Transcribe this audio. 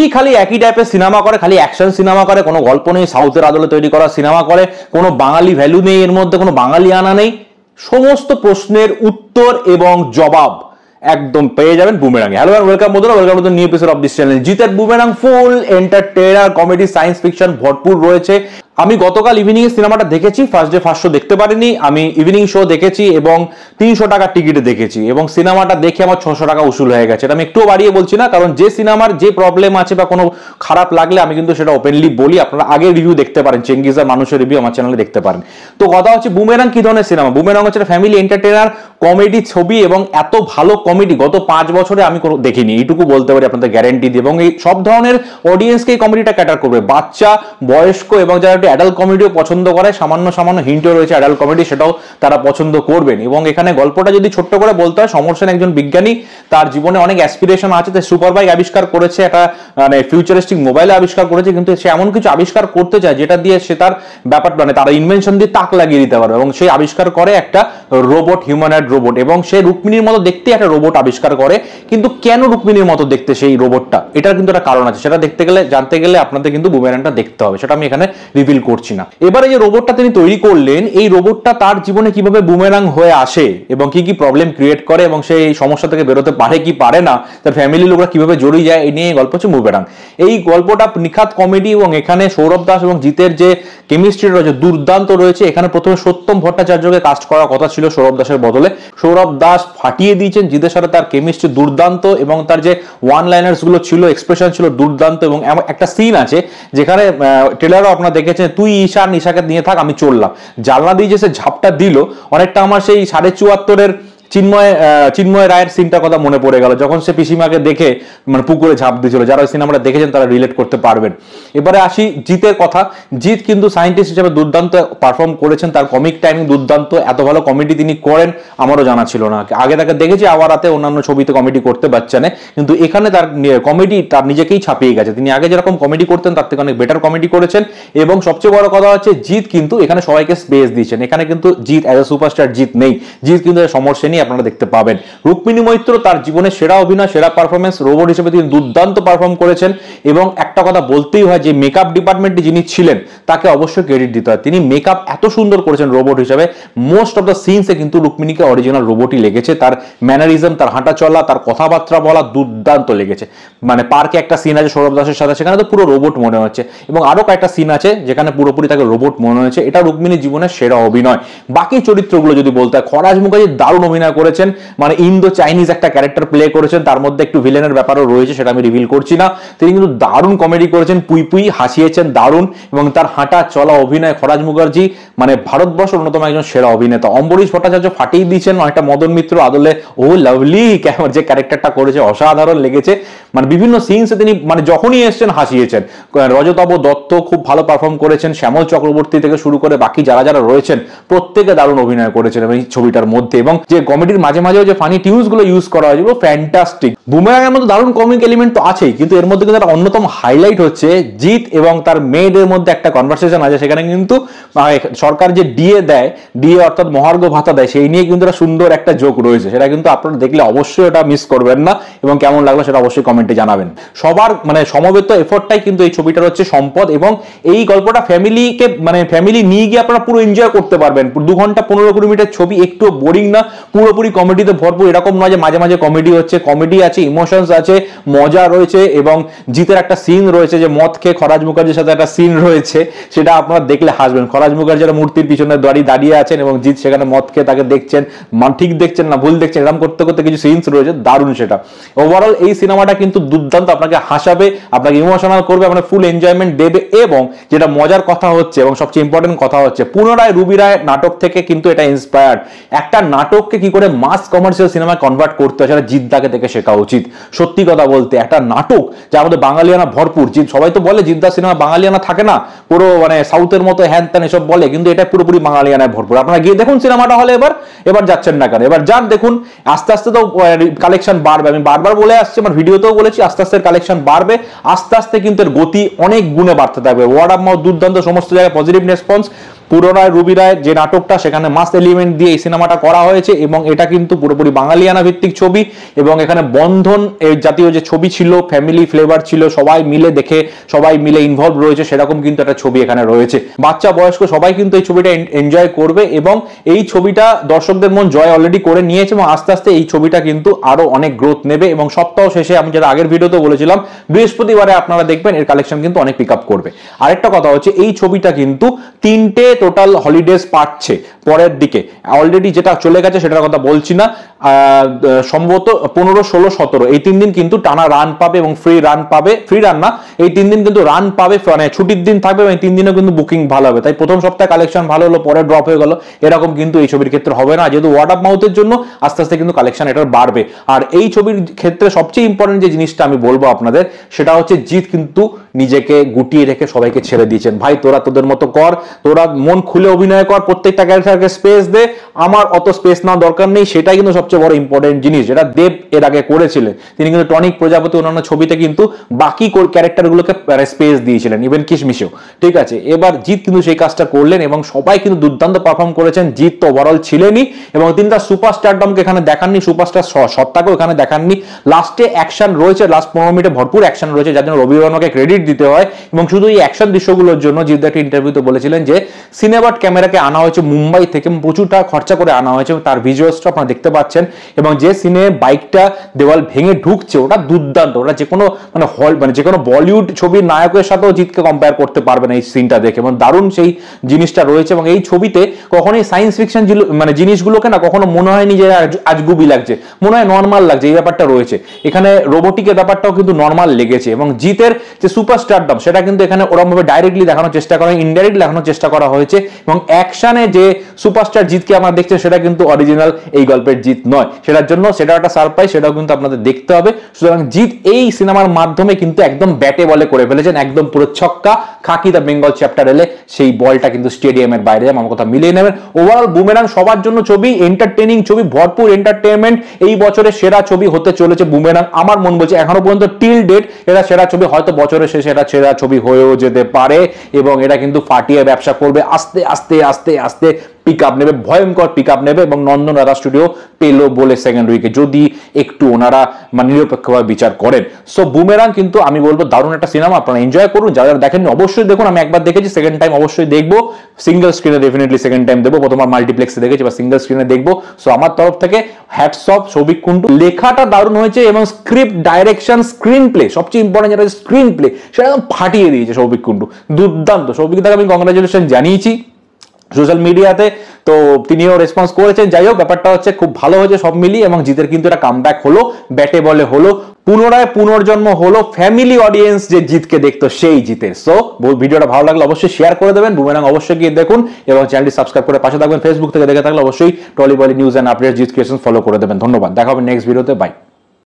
কি খালি একই টাইপের সিনেমা করে খালি অ্যাকশন সিনেমা করে কোনো গল্প নেই সাউথের আদলে তৈরি করা সিনেমা করে কোনো বাঙালি ভ্যালু নেই এর মধ্যে কোনো বাঙালি আনা নেই সমস্ত প্রশ্নের উত্তর এবং জবাব একদম পেয়ে যাবেন বুমেরাং হ্যালো ওয়েলকাম বন্ধুরা welcome to new episode of this channel জিতের Boomerang full entertainer comedy science fiction ভরপুর রয়েছে আমি গতকাল ইভিনিং সিনেমাটা দেখেছি ফার্স্ট ডে ফার্স্ট শো দেখতে পারিনি আমি ইভিনিং শো দেখেছি এবং তিনশো টাকার টিকিট দেখেছি এবং সিনেমাটা দেখে আমার ছশো টাকা উসুল হয়ে গেছে আমি একটুও বাড়িয়ে বলছি না কারণ যে সিনেমার যে প্রবলেম আছে বা কোনো খারাপ লাগলে আমি কিন্তু সেটা ওপেনলি বলি আপনারা আগে রিভিউ দেখতে পারেন চেঙ্গিজার মানুষের রিভিউ আমার চ্যানেলে দেখতে পারেন তো কথা হচ্ছে বুমেরাং কি ধরনের সিনেমা বুমেরাং হচ্ছে ফ্যামিলি এন্টারটেনার কমেডি ছবি এবং এত ভালো কমেডি গত পাঁচ বছরে আমি কোনো দেখিনি এইটুকু বলতে পারি আপনাদের গ্যারেন্টি দিই এবং এই সব ধরনের অডিয়েন্সকেই কমেডিটা ক্যাটার করবে বাচ্চা বয়স্ক এবং যারা একটু অ্যাডাল্ট কমেডিও পছন্দ করে সামান্য সামান্য হিন্টও রয়েছে অ্যাডাল্ট কমেডি সেটাও তারা পছন্দ করবেন এবং এখানে গল্পটা যদি ছোট্ট করে বলতে হয় সমরসেন একজন বিজ্ঞানী তার জীবনে অনেক অ্যাসপিরেশন আছে তাই সুপার বাইক আবিষ্কার করেছে একটা মানে ফিউচারিস্টিক মোবাইল আবিষ্কার করেছে কিন্তু সে এমন কিছু আবিষ্কার করতে চায় যেটা দিয়ে সে তার ব্যাপার মানে তারা ইনভেনশন দিয়ে তাক লাগিয়ে দিতে পারবে এবং সে আবিষ্কার করে একটা রোবট হিউম্যানয়েড রোবট এবং সে রুক্মিণীর মতো দেখতে একটা রোবট আবিষ্কার করে কিন্তু কেন রুক্মিণীর মতো দেখতে সেই রোবটটা এটার কিন্তু একটা কারণ আছে সেটা দেখতে গেলে জানতে গেলে আপনাদের কিন্তু বুমেরানটা দেখতে হবে সেটা আমি এখানে রিভিউ রিভিল করছি না এবারে যে রোবটটা তিনি তৈরি করলেন এই রোবটটা তার জীবনে কিভাবে বুমেরাং হয়ে আসে এবং কি কি প্রবলেম ক্রিয়েট করে এবং সেই সমস্যা থেকে বেরোতে পারে কি পারে না তার ফ্যামিলির লোকরা কিভাবে জড়িয়ে যায় এই নিয়ে গল্প হচ্ছে বুমেরাং এই গল্পটা নিখাত কমেডি এবং এখানে সৌরভ দাস এবং জিতের যে কেমিস্ট্রি রয়েছে দুর্দান্ত রয়েছে এখানে প্রথমে সত্যম ভট্টাচার্যকে কাস্ট করার কথা ছিল সৌরভ দাসের বদলে সৌরভ দাস ফাটিয়ে দিয়েছেন জিতের সাথে তার কেমিস্ট্রি দুর্দান্ত এবং তার যে ওয়ান লাইনার্স গুলো ছিল এক্সপ্রেশন ছিল দুর্দান্ত এবং একটা সিন আছে যেখানে টেলারও আপনার দেখেছেন যে তুই ঈশান ঈশাকে নিয়ে থাক আমি চললাম জানলা দিয়ে যে সে ঝাপটা দিল অনেকটা আমার সেই সাড়ে চুয়াত্তরের চিন্ময় চিন্ময় রায়ের সিনটা কথা মনে পড়ে গেল যখন সে পিসিমাকে দেখে মানে পুকুরে ঝাঁপ দিয়েছিল যারা ওই সিনেমাটা দেখেছেন তারা রিলেট করতে পারবেন এবারে আসি জিতের কথা জিৎ কিন্তু সায়েন্টিস্ট হিসেবে দুর্দান্ত পারফর্ম করেছেন তার কমিক টাইমিং দুর্দান্ত এত ভালো কমেডি তিনি করেন আমারও জানা ছিল না আগে তাকে দেখেছি আবার রাতে অন্যান্য ছবিতে কমেডি করতে পারছে না কিন্তু এখানে তার কমেডি তার নিজেকেই ছাপিয়ে গেছে তিনি আগে যেরকম কমেডি করতেন তার থেকে অনেক বেটার কমেডি করেছেন এবং সবচেয়ে বড় কথা হচ্ছে জিৎ কিন্তু এখানে সবাইকে স্পেস দিয়েছেন এখানে কিন্তু Jeet as a superstar Jeet নেই জিৎ কিন্তু সমর সেনী আপনারা দেখতে পাবেন রুক্মিণী মৈত্র তার জীবনে সেরা অভিনয় সেরা পারফরমেন্স রোবট হিসেবে তিনি দুর্দান্ত পারফর্ম করেছেন এবং একটা কথা বলতেই হয় যে মেকআপ ডিপার্টমেন্টে যিনি ছিলেন তাকে অবশ্যই ক্রেডিট দিতে হয় তিনি মেকআপ এত সুন্দর করেছেন রোবট হিসেবে মোস্ট অফ দ্য সিনসে কিন্তু রুক্মিণীকে অরিজিনাল রোবটই লেগেছে তার ম্যানারিজম তার হাঁটা চলা তার কথাবার্তা বলা দুর্দান্ত লেগেছে মানে পার্কে একটা সিন আছে সৌরভ দাসের সাথে সেখানে তো পুরো রোবট মনে হচ্ছে এবং আরও কয়েকটা সিন আছে যেখানে পুরোপুরি তাকে রোবট মনে হয়েছে এটা রুক্মিণীর জীবনের সেরা অভিনয় বাকি চরিত্রগুলো যদি বলতে হয় খরাজ মুখার্জি দারুণ অভিনয় অভিনয় করেছেন মানে ইন্দো চাইনিজ একটা ক্যারেক্টার প্লে করেছেন তার মধ্যে একটু ভিলেনের ব্যাপারও রয়েছে সেটা আমি রিভিল করছি না তিনি কিন্তু দারুণ কমেডি করেছেন পুই পুই হাসিয়েছেন দারুণ এবং তার হাঁটা চলা অভিনয় খরাজ মুখার্জি মানে ভারতবর্ষ অন্যতম একজন সেরা অভিনেতা অম্বরীশ ভট্টাচার্য ফাটিয়ে দিয়েছেন অনেকটা মদন মিত্র আদলে ও লাভলি যে ক্যারেক্টারটা করেছে অসাধারণ লেগেছে মানে বিভিন্ন সিনসে তিনি মানে যখনই এসছেন হাসিয়েছেন রজতব দত্ত খুব ভালো পারফর্ম করেছেন শ্যামল চক্রবর্তী থেকে শুরু করে বাকি যারা যারা রয়েছেন প্রত্যেকে দারুণ অভিনয় করেছেন এই ছবিটার মধ্যে এবং যে কমেডির মাঝে মাঝে যে ফানি টিউজগুলো ইউজ করা হয় ফ্যান্টাস্টিক বুমেরাঙের মধ্যে দারুণ কমিক এলিমেন্ট তো আছেই কিন্তু এর মধ্যে কিন্তু অন্যতম হাইলাইট হচ্ছে জিৎ এবং তার মেয়েদের মধ্যে একটা কনভার্সেশন আছে সেখানে কিন্তু সরকার যে ডিএ দেয় ডিএ অর্থাৎ মহার্ঘ ভাতা দেয় সেই নিয়ে কিন্তু সুন্দর একটা জোক রয়েছে সেটা কিন্তু আপনারা দেখলে অবশ্যই ওটা মিস করবেন না এবং কেমন লাগলো সেটা অবশ্যই কমেন্টে জানাবেন সবার মানে সমবেত এফোর্টটাই কিন্তু এই ছবিটার হচ্ছে সম্পদ এবং এই গল্পটা ফ্যামিলিকে মানে ফ্যামিলি নিয়ে গিয়ে আপনারা পুরো এনজয় করতে পারবেন দু ঘন্টা পনেরো কুড়ি মিনিটের ছবি একটু বোরিং না পুরো পুরোপুরি কমেডিতে ভরপুর এরকম নয় যে মাঝে মাঝে কমেডি হচ্ছে কমেডি আছে ইমোশনস আছে মজা রয়েছে এবং জিতের একটা সিন রয়েছে যে মদ খেয়ে খরাজ মুখার্জির সাথে একটা সিন রয়েছে সেটা আপনারা দেখলে হাসবেন খরাজ মুখার্জির মূর্তির পিছনে দাঁড়িয়ে দাঁড়িয়ে আছেন এবং জিত সেখানে মদ খেয়ে তাকে দেখছেন মান ঠিক দেখছেন না ভুল দেখছেন এরকম করতে করতে কিছু সিনস রয়েছে দারুণ সেটা ওভারঅল এই সিনেমাটা কিন্তু দুর্দান্ত আপনাকে হাসাবে আপনাকে ইমোশনাল করবে আপনার ফুল এনজয়মেন্ট দেবে এবং যেটা মজার কথা হচ্ছে এবং সবচেয়ে ইম্পর্টেন্ট কথা হচ্ছে পুনরায় রুবি রায় নাটক থেকে কিন্তু এটা ইন্সপায়ার্ড একটা নাটককে কি করে করে মাস কমার্শিয়াল সিনেমায় কনভার্ট করতে হয় জিদ্দাকে দেখে শেখা উচিত সত্যি কথা বলতে একটা নাটক যা আমাদের বাঙালিয়ানা ভরপুর সবাই তো বলে জিদ্দা সিনেমা বাঙালিয়ানা থাকে না পুরো মানে সাউথের মতো হ্যান ত্যান এসব বলে কিন্তু এটা পুরোপুরি বাঙালিয়ানায় ভরপুর আপনারা গিয়ে দেখুন সিনেমাটা হলে এবার এবার যাচ্ছেন না কেন এবার যান দেখুন আস্তে আস্তে তো কালেকশন বাড়বে আমি বারবার বলে আসছি আমার ভিডিওতেও বলেছি আস্তে আস্তে কালেকশন বাড়বে আস্তে আস্তে কিন্তু এর গতি অনেক গুণে বাড়তে থাকবে ওয়ার্ড অফ মাউথ দুর্দান্ত সমস্ত জায়গায় পজিটিভ রেসপন্স পুরোনায় রুবি রায়ের যে নাটকটা সেখানে মাস এলিমেন্ট দিয়ে এই সিনেমাটা করা হয়েছে এবং এটা কিন্তু পুরোপুরি বাঙালিয়ানা ভিত্তিক ছবি এবং এখানে বন্ধন জাতীয় যে ছবি ছিল ফ্যামিলি ফ্লেভার ছিল সবাই মিলে দেখে সবাই মিলে ইনভলভ রয়েছে সেরকম কিন্তু একটা ছবি এখানে রয়েছে বাচ্চা বয়স্ক সবাই কিন্তু এই ছবিটা এনজয় করবে এবং এই ছবিটা দর্শকদের মন জয় অলরেডি করে নিয়েছে এবং আস্তে আস্তে এই ছবিটা কিন্তু আরো অনেক গ্রোথ নেবে এবং সপ্তাহ শেষে আমি যেটা আগের ভিডিওতে বলেছিলাম বৃহস্পতিবারে আপনারা দেখবেন এর কালেকশন কিন্তু অনেক পিক আপ করবে আরেকটা কথা হচ্ছে এই ছবিটা কিন্তু তিনটে টোটাল হলিডেজ পাচ্ছে পরের দিকে অলরেডি যেটা চলে গেছে সেটার কথা বলছি না সম্ভবত পনেরো ষোলো সতেরো এই তিন দিন কিন্তু টানা রান পাবে এবং ফ্রি রান পাবে ফ্রি রান না এই তিন দিন কিন্তু রান পাবে মানে ছুটির দিন থাকবে এবং এই তিন দিনও কিন্তু বুকিং ভালো হবে তাই প্রথম সপ্তাহে কালেকশন ভালো হলো পরে ড্রপ হয়ে গেল এরকম কিন্তু এই ছবির ক্ষেত্রে হবে না যেহেতু ওয়ার্ড অফ মাউথের জন্য আস্তে আস্তে কিন্তু কালেকশন এটার বাড়বে আর এই ছবির ক্ষেত্রে সবচেয়ে ইম্পর্টেন্ট যে জিনিসটা আমি বলবো আপনাদের সেটা হচ্ছে জিৎ কিন্তু নিজেকে গুটিয়ে রেখে সবাইকে ছেড়ে দিয়েছেন ভাই তোরা তোদের মতো কর তোরা মন খুলে অভিনয় কর প্রত্যেকটা ক্যারেক্টারকে স্পেস দে আমার অত স্পেস না দরকার নেই সেটাই কিন্তু সবচেয়ে বড় ইম্পর্টেন্ট জিনিস যেটা দেব এর আগে করেছিলেন তিনি কিন্তু টনিক প্রজাপতি অন্যান্য ছবিতে কিন্তু বাকি ক্যারেক্টারগুলোকে স্পেস দিয়েছিলেন ইভেন কিশমিশেও ঠিক আছে এবার জিৎ কিন্তু সেই কাজটা করলেন এবং সবাই কিন্তু দুর্দান্ত পারফর্ম করেছেন জিৎ তো ওভারঅল ছিলেনই এবং তিনি তার সুপারস্টারডমকে এখানে দেখাননি সুপারস্টার সত্তাকেও এখানে দেখাননি লাস্টে অ্যাকশন রয়েছে লাস্ট পনেরো মিনিটে ভরপুর অ্যাকশন রয়েছে যার জন্য রবি বর্মাকে ক্রেডিট ক্রেডিট দিতে হয় এবং শুধু এই অ্যাকশন দৃশ্যগুলোর জন্য জিদ্দা একটা ইন্টারভিউতে বলেছিলেন যে সিনেবাট ক্যামেরাকে আনা হয়েছে মুম্বাই থেকে প্রচুর টাকা খরচা করে আনা হয়েছে তার ভিজুয়ালসটা আপনারা দেখতে পাচ্ছেন এবং যে সিনে বাইকটা দেওয়াল ভেঙে ঢুকছে ওটা দুর্দান্ত ওটা যে কোনো মানে হল মানে যে কোনো বলিউড ছবির নায়কের সাথেও জিতকে কম্পেয়ার করতে পারবে না এই সিনটা দেখে এবং দারুণ সেই জিনিসটা রয়েছে এবং এই ছবিতে কখনোই সায়েন্স ফিকশন মানে জিনিসগুলোকে না কখনো মনে হয়নি যে আজগুবি লাগছে মনে হয় নর্মাল লাগছে এই ব্যাপারটা রয়েছে এখানে রোবোটিকের ব্যাপারটাও কিন্তু নর্মাল লেগেছে এবং জিতের যে সুপার সুপারস্টারডম সেটা কিন্তু এখানে ওরকমভাবে ডাইরেক্টলি দেখানোর চেষ্টা করা ইনডাইরেক্টলি দেখানোর চেষ্টা করা হয়েছে এবং অ্যাকশানে যে সুপারস্টার জিতকে আমরা দেখছি সেটা কিন্তু অরিজিনাল এই গল্পের জিত নয় সেটার জন্য সেটা একটা সারপ্রাইজ সেটাও কিন্তু আপনাদের দেখতে হবে সুতরাং জিত এই সিনেমার মাধ্যমে কিন্তু একদম ব্যাটে বলে করে ফেলেছেন একদম পুরো ছক্কা খাকি দ্য বেঙ্গল চ্যাপ্টার এলে সেই বলটা কিন্তু স্টেডিয়ামের বাইরে আমার কথা মিলিয়ে নেবেন ওভারঅল বুমেরাং সবার জন্য ছবি এন্টারটেনিং ছবি ভরপুর এন্টারটেনমেন্ট এই বছরের সেরা ছবি হতে চলেছে বুমেরাং আমার মন বলছে এখনো পর্যন্ত টিল ডেট এটা সেরা ছবি হয়তো বছরের শেষে এটা সেরা ছবি হয়েও যেতে পারে এবং এটা কিন্তু ফাটিয়ে ব্যবসা করবে আস্তে আস্তে আস্তে আস্তে পিক আপ নেবে ভয়ঙ্কর পিক আপ নেবে এবং নন্দন রাধা স্টুডিও পেলো বলে সেকেন্ড উইকে যদি একটু ওনারা মানে নিরপেক্ষভাবে বিচার করেন সো বুমেরাং কিন্তু আমি বলবো দারুণ একটা সিনেমা আপনারা এনজয় করুন যারা দেখেননি অবশ্যই দেখুন আমি একবার দেখেছি সেকেন্ড টাইম অবশ্যই দেখবো সিঙ্গেল স্ক্রিনে ডেফিনেটলি সেকেন্ড টাইম দেবো প্রথমবার মাল্টিপ্লেক্সে দেখেছি বা সিঙ্গেল স্ক্রিনে দেখবো সো আমার তরফ থেকে হ্যাটস ছবি সৌভিক লেখাটা দারুণ হয়েছে এবং স্ক্রিপ্ট ডাইরেকশন স্ক্রিন প্লে সবচেয়ে ইম্পর্টেন্ট যেটা স্ক্রিন প্লে সেটা একদম ফাটিয়ে দিয়েছে সৌভিক কুণ্ডু দুর্দান্ত সৌভিক তাকে আমি কংগ্রাচুলেশন জানিয়েছি সোশ্যাল মিডিয়াতে তো তিনিও রেসপন্স করেছেন যাই হোক ব্যাপারটা হচ্ছে খুব ভালো হয়েছে সব মিলিয়ে এবং জিতের কিন্তু একটা কাম ব্যাক হলো ব্যাটে বলে হলো পুনরায় পুনর্জন্ম হলো ফ্যামিলি অডিয়েন্স যে জিতকে দেখতো সেই জিতের সো ভিডিওটা ভালো লাগলে অবশ্যই শেয়ার করে দেবেন বুমেরাং অবশ্যই গিয়ে দেখুন এবং চ্যানেলটি সাবস্ক্রাইব করে পাশে থাকবেন ফেসবুক থেকে দেখে থাকলে অবশ্যই টলিবলি news and update Jeet creation follow করে দেবেন ধন্যবাদ দেখা হবে নেক্সট ভিডিওতে বাই